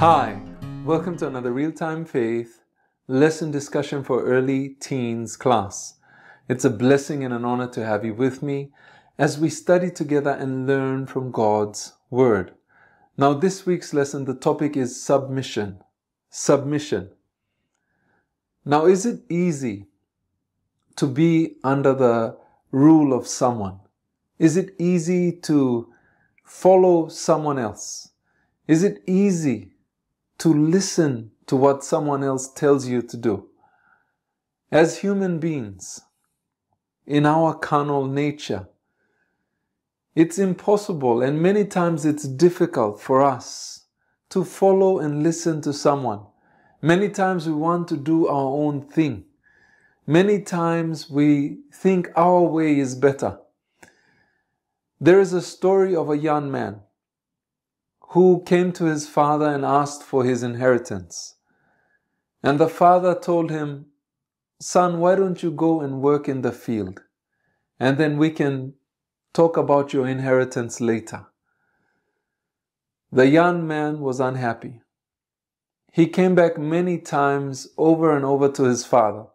Hi, welcome to another Real Time Faith lesson discussion for early teens class. It's a blessing and an honor to have you with me as we study together and learn from God's Word. Now, this week's lesson, the topic is submission. Submission. Now, is it easy to be under the rule of someone? Is it easy to follow someone else? Is it easy to listen to what someone else tells you to do. As human beings, in our carnal nature, it's impossible and many times it's difficult for us to follow and listen to someone. Many times we want to do our own thing. Many times we think our way is better. There is a story of a young man who came to his father and asked for his inheritance. And the father told him, Son, why don't you go and work in the field? And then we can talk about your inheritance later. The young man was unhappy. He came back many times over and over to his father,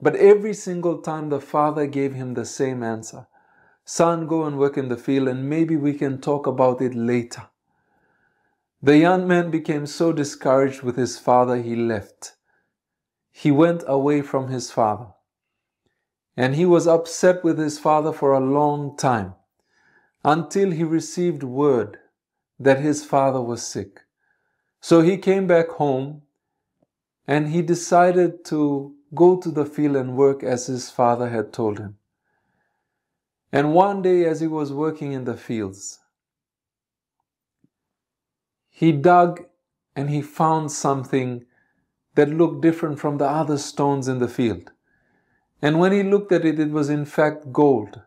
but every single time the father gave him the same answer Son, go and work in the field, and maybe we can talk about it later. The young man became so discouraged with his father he left. He went away from his father. And he was upset with his father for a long time until he received word that his father was sick. So he came back home and he decided to go to the field and work as his father had told him. And one day, as he was working in the fields, he dug and he found something that looked different from the other stones in the field. And when he looked at it, it was in fact gold.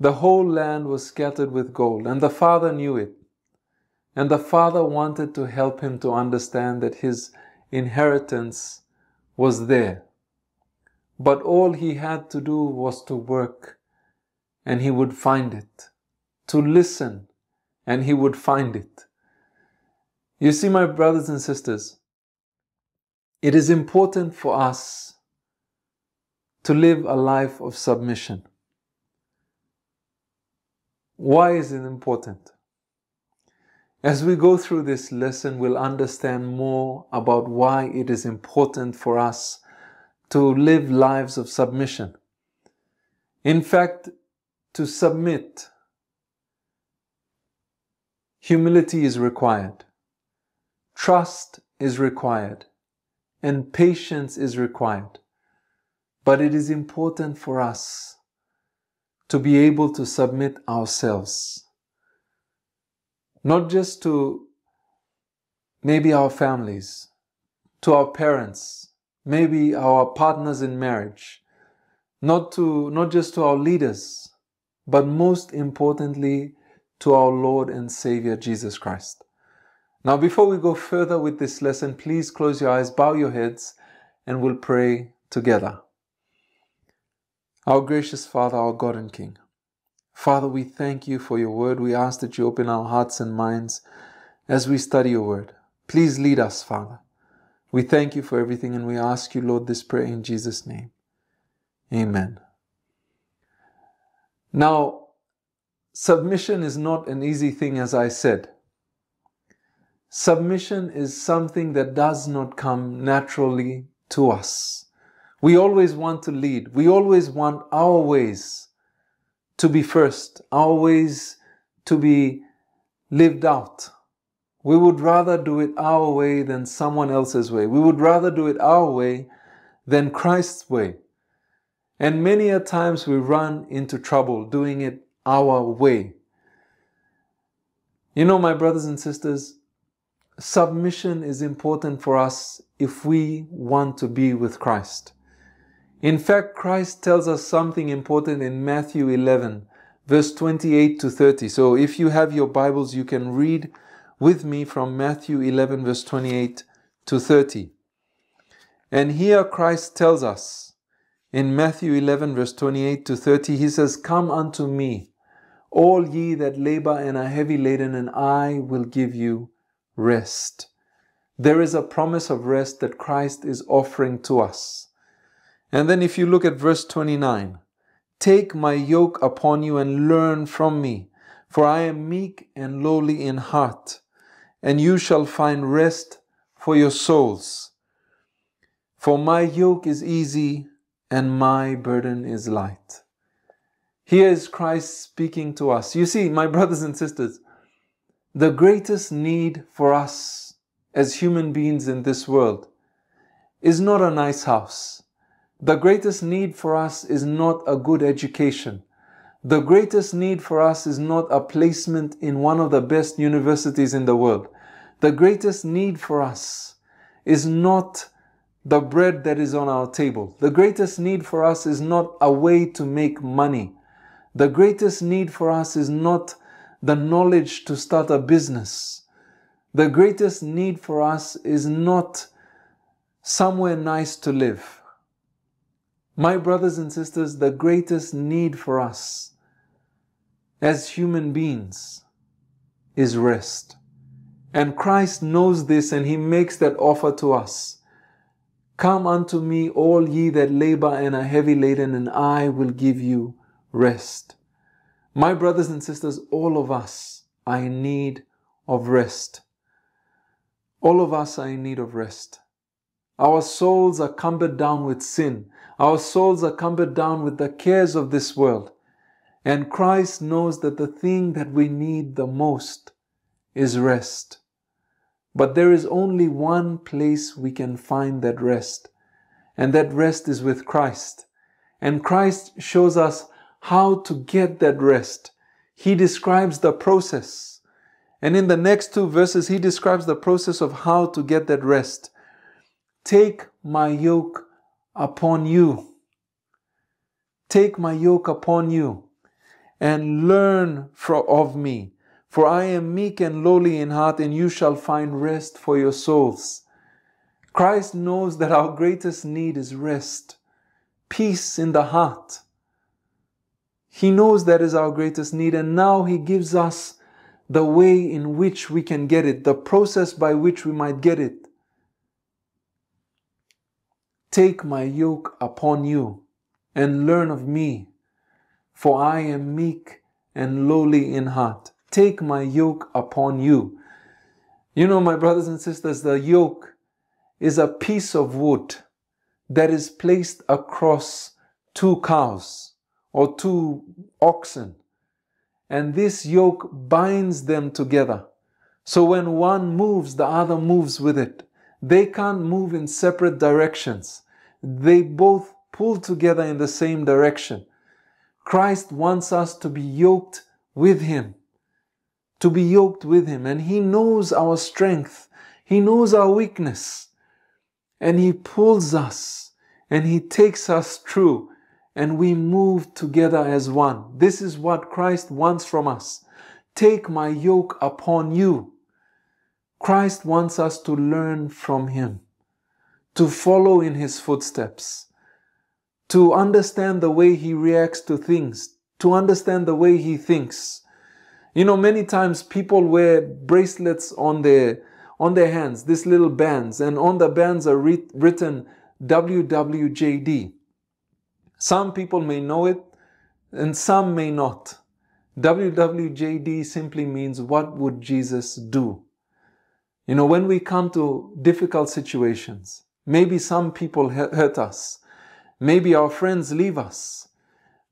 The whole land was scattered with gold, and the father knew it. And the father wanted to help him to understand that his inheritance was there. But all he had to do was to work, and he would find it. To listen, and he would find it. You see, my brothers and sisters, it is important for us to live a life of submission. Why is it important? As we go through this lesson, we'll understand more about why it is important for us to live lives of submission. In fact, to submit Humility is required. Trust is required. And patience is required. But it is important for us to be able to submit ourselves. Not just to maybe our families, to our parents, maybe our partners in marriage, not to, not just to our leaders, but most importantly, to our Lord and Savior Jesus Christ. Now, before we go further with this lesson, please close your eyes, bow your heads, and we'll pray together. Our gracious Father, our God and King, Father, we thank you for your word. We ask that you open our hearts and minds as we study your word. Please lead us, Father. We thank you for everything and we ask you, Lord, this prayer in Jesus' name. Amen. Now, submission is not an easy thing, as I said. Submission is something that does not come naturally to us. We always want to lead. We always want our ways to be first, our ways to be lived out. We would rather do it our way than someone else's way. We would rather do it our way than Christ's way. And many a times we run into trouble doing it our way. You know, my brothers and sisters, submission is important for us if we want to be with Christ. In fact, Christ tells us something important in Matthew 11, verse 28 to 30. So if you have your Bibles, you can read with me from Matthew 11, verse 28 to 30. And here Christ tells us, in Matthew 11, verse 28 to 30, he says, Come unto me, all ye that labor and are heavy laden, and I will give you rest. There is a promise of rest that Christ is offering to us. And then if you look at verse 29, Take my yoke upon you and learn from me, for I am meek and lowly in heart, and you shall find rest for your souls. For my yoke is easy and my burden is light. Here is Christ speaking to us. You see, my brothers and sisters, the greatest need for us as human beings in this world is not a nice house. The greatest need for us is not a good education. The greatest need for us is not a placement in one of the best universities in the world. The greatest need for us is not the bread that is on our table. The greatest need for us is not a way to make money. The greatest need for us is not the knowledge to start a business. The greatest need for us is not somewhere nice to live. My brothers and sisters, the greatest need for us as human beings is rest. And Christ knows this and He makes that offer to us. Come unto me, all ye that labor and are heavy laden, and I will give you rest. My brothers and sisters, all of us are in need of rest. All of us are in need of rest. Our souls are cumbered down with sin. Our souls are cumbered down with the cares of this world. And Christ knows that the thing that we need the most is rest. But there is only one place we can find that rest, and that rest is with Christ. And Christ shows us how to get that rest. He describes the process. And in the next two verses, he describes the process of how to get that rest. Take my yoke upon you. Take my yoke upon you and learn from, of me for I am meek and lowly in heart, and you shall find rest for your souls. Christ knows that our greatest need is rest, peace in the heart. He knows that is our greatest need, and now He gives us the way in which we can get it, the process by which we might get it. Take my yoke upon you and learn of me, for I am meek and lowly in heart Take my yoke upon you. You know, my brothers and sisters, the yoke is a piece of wood that is placed across two cows or two oxen. And this yoke binds them together. So when one moves, the other moves with it. They can't move in separate directions. They both pull together in the same direction. Christ wants us to be yoked with Him to be yoked with Him. And He knows our strength, He knows our weakness. And He pulls us and He takes us through and we move together as one. This is what Christ wants from us. Take my yoke upon you. Christ wants us to learn from Him, to follow in His footsteps, to understand the way He reacts to things, to understand the way He thinks, you know, many times people wear bracelets on their on their hands, these little bands, and on the bands are re- written WWJD. Some people may know it, and some may not. WWJD simply means what would Jesus do? You know, when we come to difficult situations, maybe some people hurt us, maybe our friends leave us,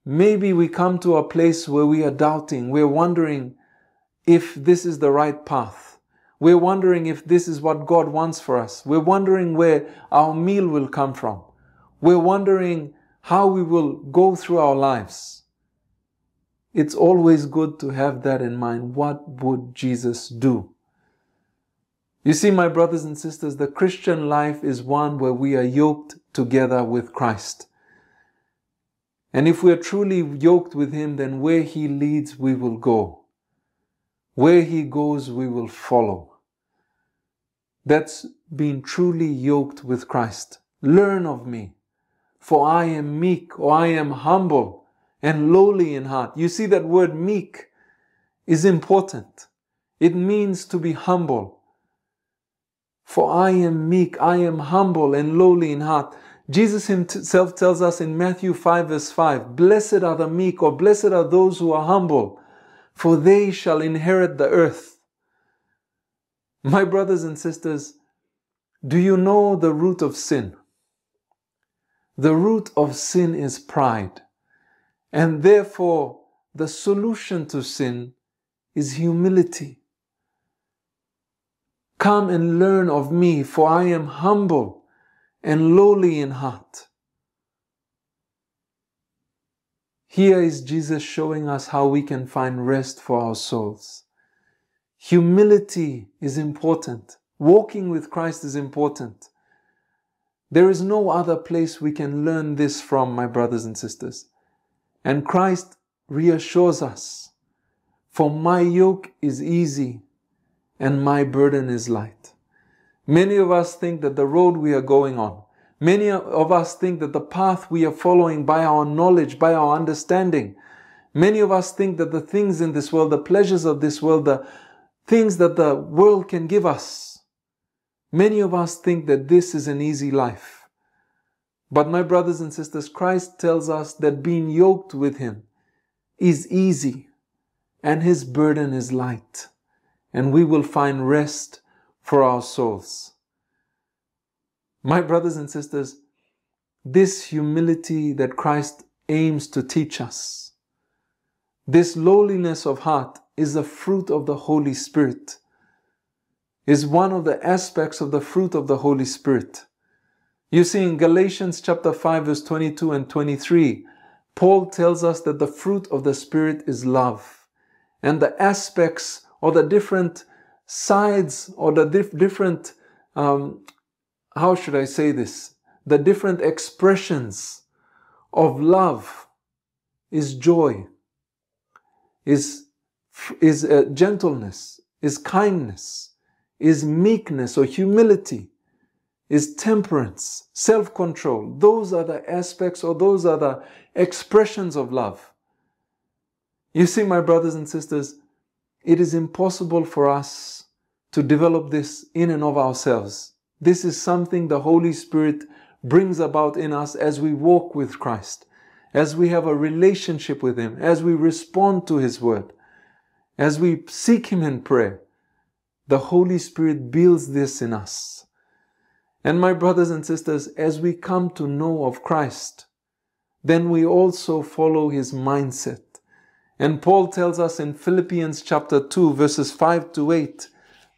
Maybe we come to a place where we are doubting, we're wondering if this is the right path. We're wondering if this is what God wants for us. We're wondering where our meal will come from. We're wondering how we will go through our lives. It's always good to have that in mind. What would Jesus do? You see, my brothers and sisters, the Christian life is one where we are yoked together with Christ. And if we are truly yoked with Him, then where He leads, we will go. Where He goes, we will follow. That's being truly yoked with Christ. Learn of me, for I am meek, or I am humble and lowly in heart. You see, that word meek is important. It means to be humble. For I am meek, I am humble and lowly in heart. Jesus himself tells us in Matthew 5, verse 5 Blessed are the meek, or blessed are those who are humble, for they shall inherit the earth. My brothers and sisters, do you know the root of sin? The root of sin is pride, and therefore the solution to sin is humility. Come and learn of me, for I am humble and lowly in heart. Here is Jesus showing us how we can find rest for our souls. Humility is important. Walking with Christ is important. There is no other place we can learn this from, my brothers and sisters. And Christ reassures us, for my yoke is easy and my burden is light. Many of us think that the road we are going on, many of us think that the path we are following by our knowledge, by our understanding, many of us think that the things in this world, the pleasures of this world, the things that the world can give us, many of us think that this is an easy life. But my brothers and sisters, Christ tells us that being yoked with Him is easy and His burden is light. And we will find rest for our souls. My brothers and sisters, this humility that Christ aims to teach us, this lowliness of heart is a fruit of the Holy Spirit, is one of the aspects of the fruit of the Holy Spirit. You see, in Galatians chapter 5, verse 22 and 23, Paul tells us that the fruit of the Spirit is love. And the aspects or the different sides or the dif- different, um, how should I say this? The different expressions of love is joy, is, is uh, gentleness, is kindness, is meekness or humility, is temperance, self control. Those are the aspects or those are the expressions of love. You see, my brothers and sisters, it is impossible for us to develop this in and of ourselves. This is something the Holy Spirit brings about in us as we walk with Christ, as we have a relationship with Him, as we respond to His Word, as we seek Him in prayer. The Holy Spirit builds this in us. And my brothers and sisters, as we come to know of Christ, then we also follow His mindset. And Paul tells us in Philippians chapter 2, verses 5 to 8,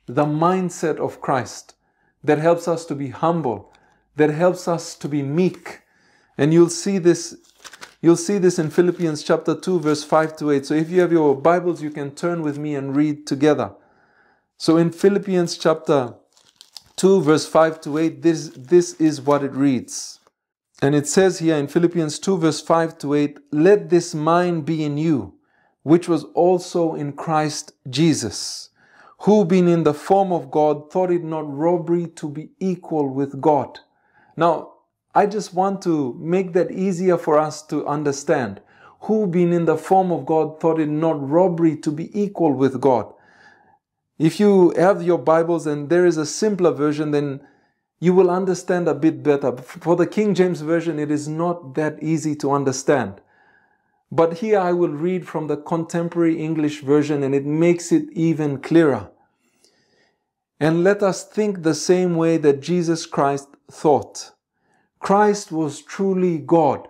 the mindset of Christ that helps us to be humble, that helps us to be meek. And you'll see this You'll see this in Philippians chapter 2 verse 5 to 8. So if you have your Bibles you can turn with me and read together. So in Philippians chapter 2 verse 5 to 8 this this is what it reads. And it says here in Philippians 2 verse 5 to 8, let this mind be in you which was also in Christ Jesus, who being in the form of God thought it not robbery to be equal with God. Now, I just want to make that easier for us to understand. Who being in the form of God thought it not robbery to be equal with God. If you have your Bibles and there is a simpler version, then you will understand a bit better. For the King James Version, it is not that easy to understand. But here I will read from the contemporary English version and it makes it even clearer. And let us think the same way that Jesus Christ thought. Christ was truly God.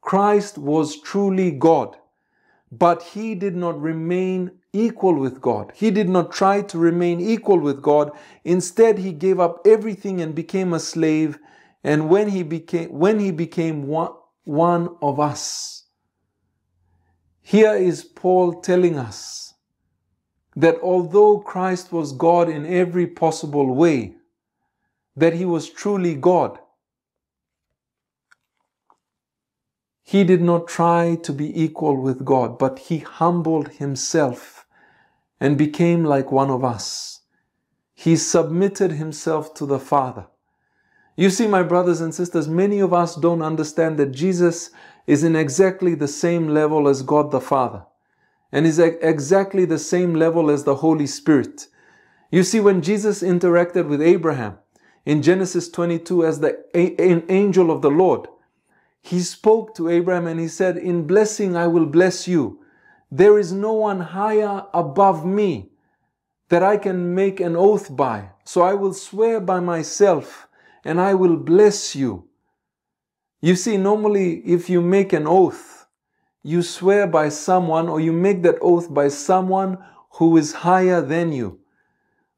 Christ was truly God. But he did not remain equal with God. He did not try to remain equal with God. Instead, he gave up everything and became a slave. And when he became, when he became one, one of us, here is Paul telling us that although Christ was God in every possible way, that he was truly God, he did not try to be equal with God, but he humbled himself and became like one of us. He submitted himself to the Father. You see, my brothers and sisters, many of us don't understand that Jesus is in exactly the same level as God the Father and is at exactly the same level as the Holy Spirit. You see, when Jesus interacted with Abraham in Genesis 22 as the angel of the Lord, he spoke to Abraham and he said, In blessing I will bless you. There is no one higher above me that I can make an oath by. So I will swear by myself and I will bless you. You see, normally if you make an oath, you swear by someone or you make that oath by someone who is higher than you.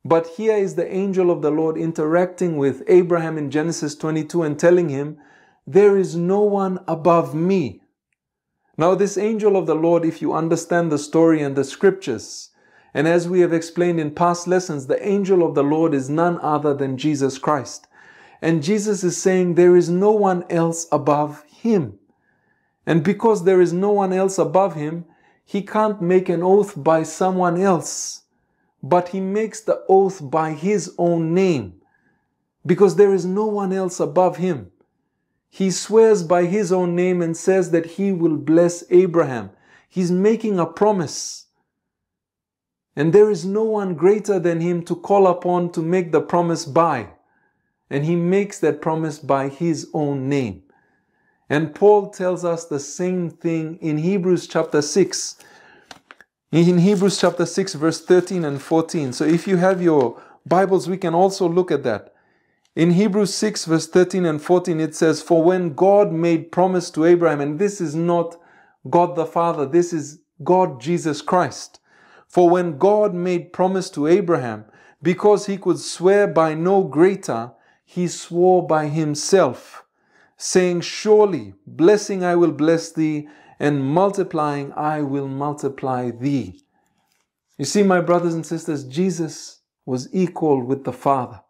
But here is the angel of the Lord interacting with Abraham in Genesis 22 and telling him, There is no one above me. Now, this angel of the Lord, if you understand the story and the scriptures, and as we have explained in past lessons, the angel of the Lord is none other than Jesus Christ. And Jesus is saying there is no one else above him. And because there is no one else above him, he can't make an oath by someone else, but he makes the oath by his own name because there is no one else above him. He swears by his own name and says that he will bless Abraham. He's making a promise. And there is no one greater than him to call upon to make the promise by. And he makes that promise by his own name. And Paul tells us the same thing in Hebrews chapter 6. In Hebrews chapter 6, verse 13 and 14. So if you have your Bibles, we can also look at that. In Hebrews 6, verse 13 and 14, it says, For when God made promise to Abraham, and this is not God the Father, this is God Jesus Christ. For when God made promise to Abraham, because he could swear by no greater, he swore by himself, saying, Surely, blessing I will bless thee, and multiplying I will multiply thee. You see, my brothers and sisters, Jesus was equal with the Father.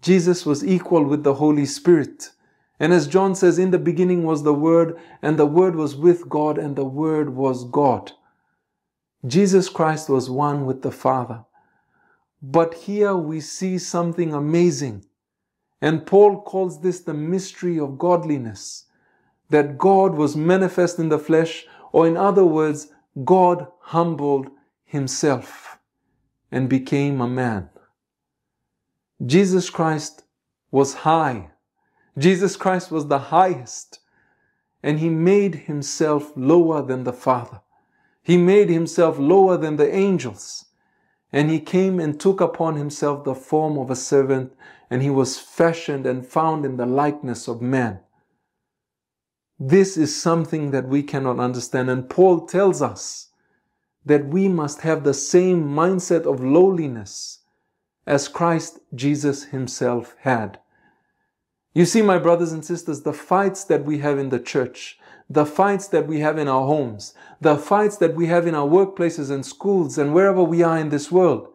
Jesus was equal with the Holy Spirit. And as John says, in the beginning was the Word, and the Word was with God, and the Word was God. Jesus Christ was one with the Father. But here we see something amazing. And Paul calls this the mystery of godliness that God was manifest in the flesh, or in other words, God humbled himself and became a man. Jesus Christ was high. Jesus Christ was the highest, and he made himself lower than the Father. He made himself lower than the angels. And he came and took upon himself the form of a servant, and he was fashioned and found in the likeness of man. This is something that we cannot understand. And Paul tells us that we must have the same mindset of lowliness as Christ Jesus himself had. You see, my brothers and sisters, the fights that we have in the church, the fights that we have in our homes, the fights that we have in our workplaces and schools and wherever we are in this world,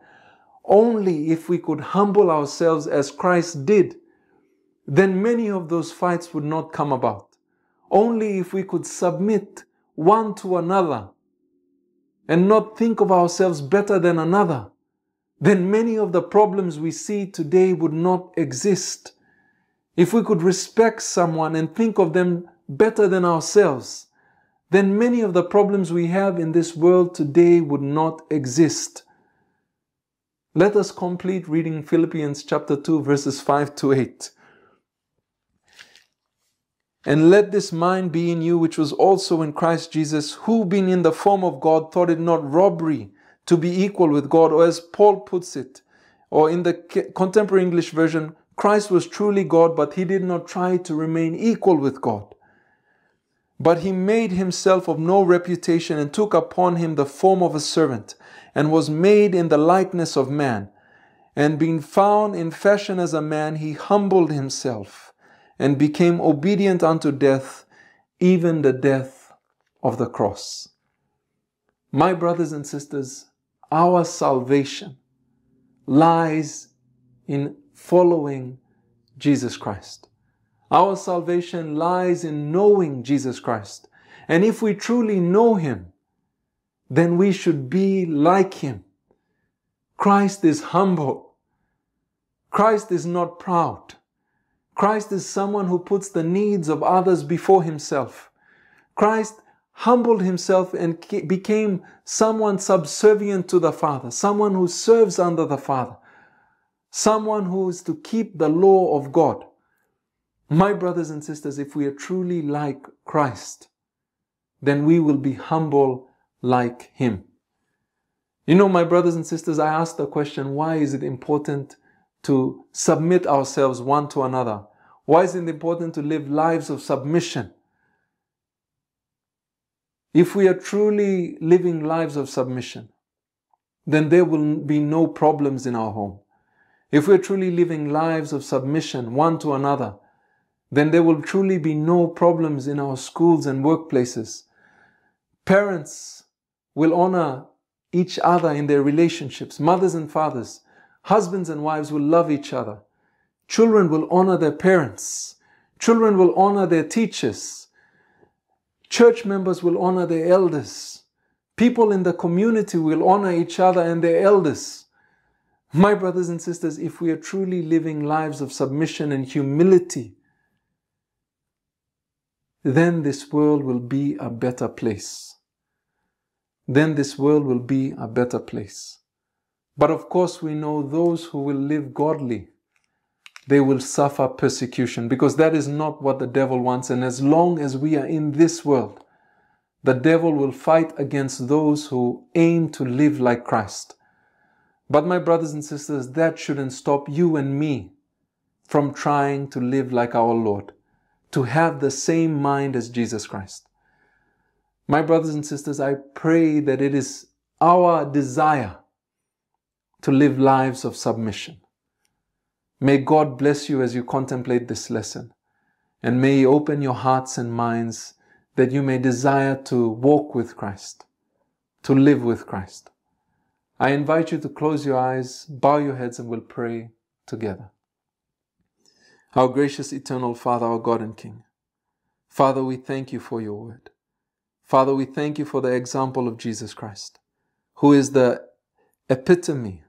only if we could humble ourselves as Christ did, then many of those fights would not come about. Only if we could submit one to another and not think of ourselves better than another, then many of the problems we see today would not exist if we could respect someone and think of them better than ourselves, then many of the problems we have in this world today would not exist. Let us complete reading Philippians chapter 2 verses 5 to 8. And let this mind be in you, which was also in Christ Jesus, who, being in the form of God, thought it not robbery to be equal with God, or as Paul puts it, or in the contemporary English version, Christ was truly God, but he did not try to remain equal with God. But he made himself of no reputation and took upon him the form of a servant, and was made in the likeness of man. And being found in fashion as a man, he humbled himself and became obedient unto death, even the death of the cross. My brothers and sisters, our salvation lies in following Jesus Christ. Our salvation lies in knowing Jesus Christ. And if we truly know Him, then we should be like Him. Christ is humble. Christ is not proud. Christ is someone who puts the needs of others before Himself. Christ humbled himself and became someone subservient to the Father, someone who serves under the Father, someone who is to keep the law of God. My brothers and sisters, if we are truly like Christ, then we will be humble like Him. You know, my brothers and sisters, I asked the question, why is it important to submit ourselves one to another? Why is it important to live lives of submission? If we are truly living lives of submission, then there will be no problems in our home if we're truly living lives of submission one to another, then there will truly be no problems in our schools and workplaces. Parents will honor each other in their relationships, mothers and fathers. Husbands and wives will love each other. Children will honor their parents. Children will honor their teachers. Church members will honor their elders. People in the community will honor each other and their elders. My brothers and sisters, if we are truly living lives of submission and humility, then this world will be a better place. Then this world will be a better place. But of course, we know those who will live godly, they will suffer persecution because that is not what the devil wants. And as long as we are in this world, the devil will fight against those who aim to live like Christ. But my brothers and sisters, that shouldn't stop you and me from trying to live like our Lord, to have the same mind as Jesus Christ. My brothers and sisters, I pray that it is our desire to live lives of submission. May God bless you as you contemplate this lesson, and may He open your hearts and minds that you may desire to walk with Christ, to live with Christ. I invite you to close your eyes, bow your heads, and we'll pray together. Our gracious, eternal Father, our God and King, Father, we thank you for your word. Father, we thank you for the example of Jesus Christ, who is the epitome,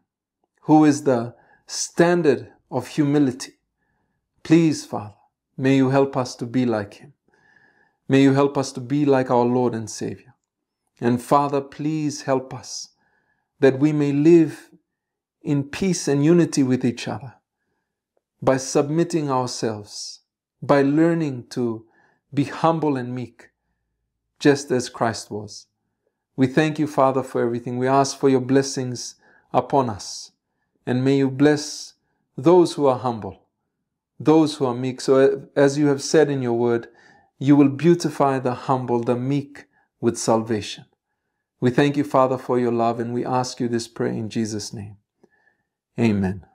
who is the standard of humility. Please, Father, may you help us to be like him. May you help us to be like our Lord and Savior. And Father, please help us that we may live in peace and unity with each other by submitting ourselves, by learning to be humble and meek, just as Christ was. We thank you, Father, for everything. We ask for your blessings upon us. And may you bless those who are humble, those who are meek. So, as you have said in your word, you will beautify the humble, the meek with salvation. We thank you, Father, for your love, and we ask you this prayer in Jesus' name. Amen.